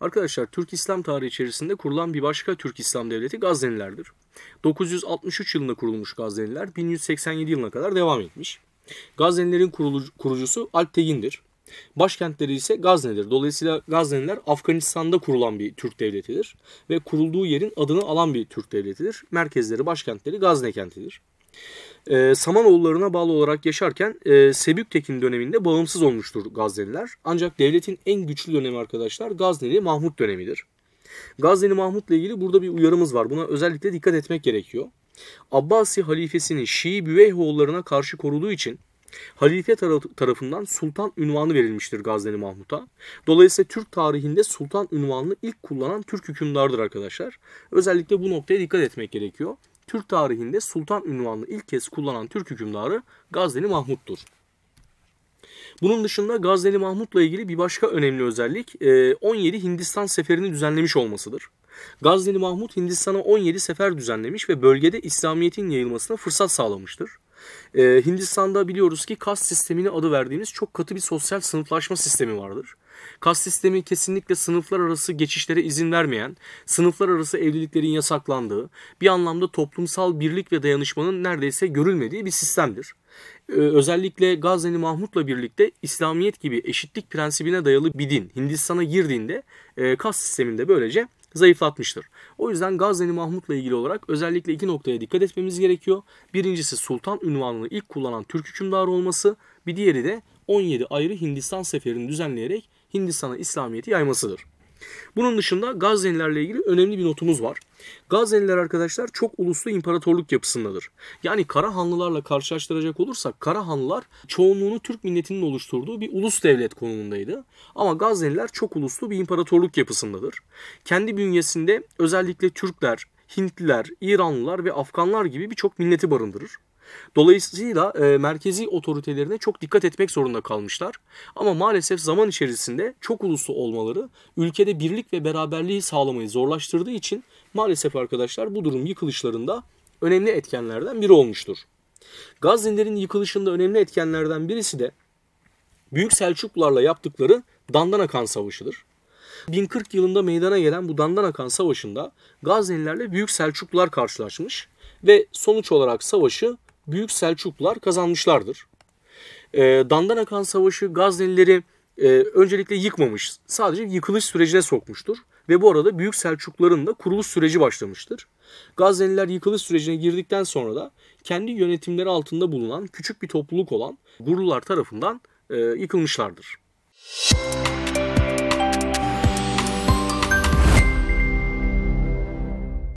Arkadaşlar Türk İslam tarihi içerisinde kurulan bir başka Türk İslam devleti Gaznelilerdir. 963 yılında kurulmuş Gazneliler 1187 yılına kadar devam etmiş. Gaznelilerin kurucusu Alp Tegin'dir. Başkentleri ise Gazne'dir. Dolayısıyla Gazneliler Afganistan'da kurulan bir Türk devletidir ve kurulduğu yerin adını alan bir Türk devletidir. Merkezleri, başkentleri Gazne kentidir. E, Samanoğullarına bağlı olarak yaşarken e, Sebüktekin döneminde bağımsız olmuştur Gazneliler. Ancak devletin en güçlü dönemi arkadaşlar Gazneli Mahmut dönemidir. Gazneli ile ilgili burada bir uyarımız var. Buna özellikle dikkat etmek gerekiyor. Abbasi halifesinin Şii Büveyhoğullarına karşı koruduğu için halife tar- tarafından sultan ünvanı verilmiştir Gazneli Mahmut'a. Dolayısıyla Türk tarihinde sultan ünvanını ilk kullanan Türk hükümdardır arkadaşlar. Özellikle bu noktaya dikkat etmek gerekiyor. Türk tarihinde sultan ünvanını ilk kez kullanan Türk hükümdarı Gazneli Mahmut'tur. Bunun dışında Gazneli Mahmut'la ilgili bir başka önemli özellik 17 e, Hindistan seferini düzenlemiş olmasıdır. Gazneli Mahmut Hindistan'a 17 sefer düzenlemiş ve bölgede İslamiyet'in yayılmasına fırsat sağlamıştır. E, Hindistan'da biliyoruz ki kast sistemini adı verdiğimiz çok katı bir sosyal sınıflaşma sistemi vardır. Kast sistemi kesinlikle sınıflar arası geçişlere izin vermeyen, sınıflar arası evliliklerin yasaklandığı, bir anlamda toplumsal birlik ve dayanışmanın neredeyse görülmediği bir sistemdir. Ee, özellikle Gazneli Mahmut'la birlikte İslamiyet gibi eşitlik prensibine dayalı bir din Hindistan'a girdiğinde e, kast sisteminde böylece zayıflatmıştır. O yüzden Gazneli Mahmut'la ilgili olarak özellikle iki noktaya dikkat etmemiz gerekiyor. Birincisi sultan ünvanını ilk kullanan Türk hükümdarı olması, bir diğeri de 17 ayrı Hindistan seferini düzenleyerek Hindistan'a İslamiyet'i yaymasıdır. Bunun dışında Gaznelilerle ilgili önemli bir notumuz var. Gazeliler arkadaşlar çok uluslu imparatorluk yapısındadır. Yani Karahanlılarla karşılaştıracak olursak Karahanlılar çoğunluğunu Türk milletinin oluşturduğu bir ulus devlet konumundaydı. Ama Gazeliler çok uluslu bir imparatorluk yapısındadır. Kendi bünyesinde özellikle Türkler, Hintliler, İranlılar ve Afganlar gibi birçok milleti barındırır. Dolayısıyla e, merkezi otoritelerine çok dikkat etmek zorunda kalmışlar. Ama maalesef zaman içerisinde çok uluslu olmaları ülkede birlik ve beraberliği sağlamayı zorlaştırdığı için maalesef arkadaşlar bu durum yıkılışlarında önemli etkenlerden biri olmuştur. Gaznelerin yıkılışında önemli etkenlerden birisi de Büyük Selçuklularla yaptıkları Dandanakan Kan Savaşı'dır. 1040 yılında meydana gelen bu Dandanakan Savaşı'nda Gaznelilerle Büyük Selçuklular karşılaşmış ve sonuç olarak savaşı Büyük Selçuklular kazanmışlardır. E, ee, Dandanakan Akan Savaşı Gaznelileri e, öncelikle yıkmamış, sadece yıkılış sürecine sokmuştur. Ve bu arada Büyük Selçukluların da kuruluş süreci başlamıştır. Gazneliler yıkılış sürecine girdikten sonra da kendi yönetimleri altında bulunan küçük bir topluluk olan Gurlular tarafından e, yıkılmışlardır. Müzik